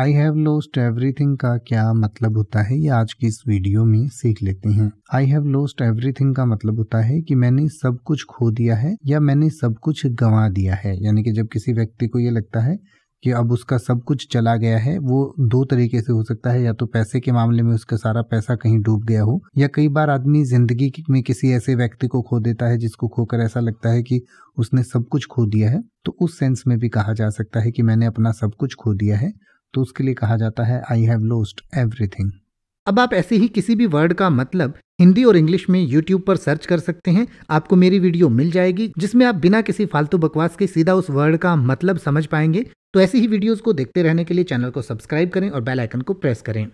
I have lost everything का क्या मतलब होता है ये आज की इस वीडियो में सीख लेते हैं आई हैव लोस्ट एवरीथिंग का मतलब होता है कि मैंने सब कुछ खो दिया है या मैंने सब कुछ गंवा दिया है यानी कि जब किसी व्यक्ति को ये लगता है कि अब उसका सब कुछ चला गया है वो दो तरीके से हो सकता है या तो पैसे के मामले में उसका सारा पैसा कहीं डूब गया हो या कई बार आदमी जिंदगी में किसी ऐसे व्यक्ति को खो देता है जिसको खोकर ऐसा लगता है कि उसने सब कुछ खो दिया है तो उस सेंस में भी कहा जा सकता है कि मैंने अपना सब कुछ खो दिया है तो उसके लिए कहा जाता है आई हैव लोस्ट एवरीथिंग अब आप ऐसे ही किसी भी वर्ड का मतलब हिंदी और इंग्लिश में यूट्यूब पर सर्च कर सकते हैं आपको मेरी वीडियो मिल जाएगी जिसमें आप बिना किसी फालतू बकवास के सीधा उस वर्ड का मतलब समझ पाएंगे तो ऐसी ही वीडियोस को देखते रहने के लिए चैनल को सब्सक्राइब करें और बेल आइकन को प्रेस करें